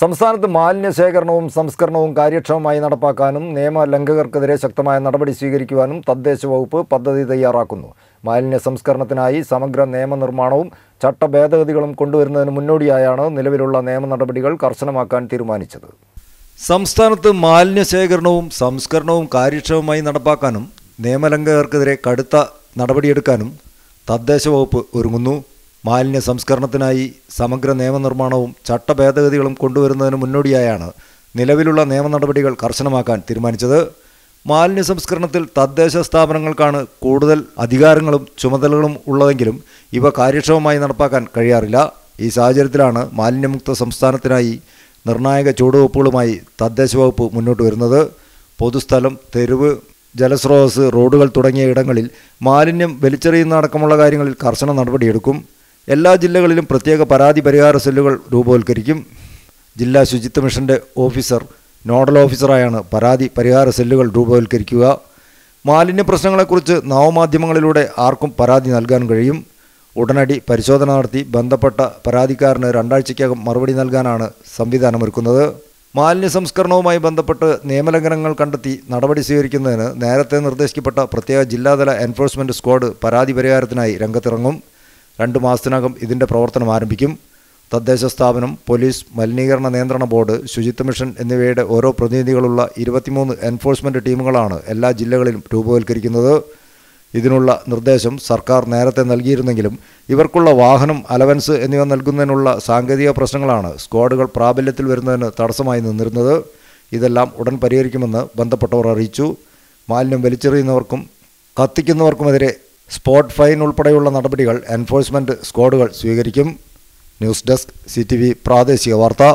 സംസ്ഥാനത്ത് മാലിന്യ ശേഖരണവും സംസ്കരണവും കാര്യക്ഷമമായി നടപ്പാക്കാനും നിയമലംഘകർക്കെതിരെ ശക്തമായ നടപടി സ്വീകരിക്കുവാനും തദ്ദേശ വകുപ്പ് പദ്ധതി തയ്യാറാക്കുന്നു മാലിന്യ സംസ്കരണത്തിനായി സമഗ്ര നിയമനിർമ്മാണവും ചട്ടഭേദഗതികളും കൊണ്ടുവരുന്നതിന് മുന്നോടിയായാണ് നിലവിലുള്ള നിയമ നടപടികൾ കർശനമാക്കാൻ തീരുമാനിച്ചത് സംസ്ഥാനത്ത് മാലിന്യ ശേഖരണവും സംസ്കരണവും കാര്യക്ഷമമായി നടപ്പാക്കാനും നിയമലംഘകർക്കെതിരെ കടുത്ത നടപടിയെടുക്കാനും തദ്ദേശ വകുപ്പ് ഒരുങ്ങുന്നു മാലിന്യ സംസ്കരണത്തിനായി സമഗ്ര നിയമനിർമ്മാണവും ചട്ടഭേദഗതികളും കൊണ്ടുവരുന്നതിന് മുന്നോടിയായാണ് നിലവിലുള്ള നിയമ നടപടികൾ കർശനമാക്കാൻ തീരുമാനിച്ചത് മാലിന്യ സംസ്കരണത്തിൽ തദ്ദേശ സ്ഥാപനങ്ങൾക്കാണ് കൂടുതൽ അധികാരങ്ങളും ചുമതലകളും ഉള്ളതെങ്കിലും ഇവ കാര്യക്ഷമമായി നടപ്പാക്കാൻ കഴിയാറില്ല ഈ സാഹചര്യത്തിലാണ് മാലിന്യമുക്ത സംസ്ഥാനത്തിനായി നിർണായക ചുവടുവെപ്പുകളുമായി തദ്ദേശ വകുപ്പ് മുന്നോട്ട് വരുന്നത് പൊതുസ്ഥലം തെരുവ് ജലസ്രോതസ് റോഡുകൾ തുടങ്ങിയ ഇടങ്ങളിൽ മാലിന്യം വലിച്ചെറിയുന്ന അടക്കമുള്ള കാര്യങ്ങളിൽ കർശന നടപടിയെടുക്കും എല്ലാ ജില്ലകളിലും പ്രത്യേക പരാതി പരിഹാര സെല്ലുകൾ രൂപവത്കരിക്കും ജില്ലാ ശുചിത്വ മിഷൻ്റെ ഓഫീസർ നോഡൽ ഓഫീസറായാണ് പരാതി പരിഹാര സെല്ലുകൾ രൂപവത്കരിക്കുക മാലിന്യ പ്രശ്നങ്ങളെക്കുറിച്ച് നവമാധ്യമങ്ങളിലൂടെ ആർക്കും പരാതി നൽകാൻ കഴിയും ഉടനടി പരിശോധന നടത്തി ബന്ധപ്പെട്ട പരാതിക്കാരന് രണ്ടാഴ്ചയ്ക്കകം മറുപടി നൽകാനാണ് സംവിധാനമൊരുക്കുന്നത് മാലിന്യ സംസ്കരണവുമായി ബന്ധപ്പെട്ട് നിയമലംഘനങ്ങൾ കണ്ടെത്തി നടപടി സ്വീകരിക്കുന്നതിന് നേരത്തെ നിർദ്ദേശിക്കപ്പെട്ട പ്രത്യേക ജില്ലാതല എൻഫോഴ്സ്മെൻറ്റ് സ്ക്വാഡ് പരാതി പരിഹാരത്തിനായി രംഗത്തിറങ്ങും രണ്ട് മാസത്തിനകം ഇതിൻ്റെ പ്രവർത്തനം ആരംഭിക്കും തദ്ദേശ സ്ഥാപനം പോലീസ് മലിനീകരണ നിയന്ത്രണ ബോർഡ് ശുചിത്വ മിഷൻ എന്നിവയുടെ ഓരോ പ്രതിനിധികളുള്ള ഇരുപത്തിമൂന്ന് എൻഫോഴ്സ്മെൻറ്റ് ടീമുകളാണ് എല്ലാ ജില്ലകളിലും രൂപവൽക്കരിക്കുന്നത് ഇതിനുള്ള നിർദ്ദേശം സർക്കാർ നേരത്തെ നൽകിയിരുന്നെങ്കിലും ഇവർക്കുള്ള വാഹനം അലവൻസ് എന്നിവ നൽകുന്നതിനുള്ള സാങ്കേതിക പ്രശ്നങ്ങളാണ് സ്ക്വാഡുകൾ പ്രാബല്യത്തിൽ വരുന്നതിന് തടസ്സമായി നിന്നിരുന്നത് ഇതെല്ലാം ഉടൻ പരിഹരിക്കുമെന്ന് ബന്ധപ്പെട്ടവർ അറിയിച്ചു മാലിന്യം വലിച്ചെറിയുന്നവർക്കും കത്തിക്കുന്നവർക്കുമെതിരെ സ്പോട്ട് ഫൈൻ ഉൾപ്പെടെയുള്ള നടപടികൾ എൻഫോഴ്സ്മെൻറ്റ് സ്ക്വാഡുകൾ സ്വീകരിക്കും ന്യൂസ് ഡെസ്ക് സി പ്രാദേശിക വാർത്ത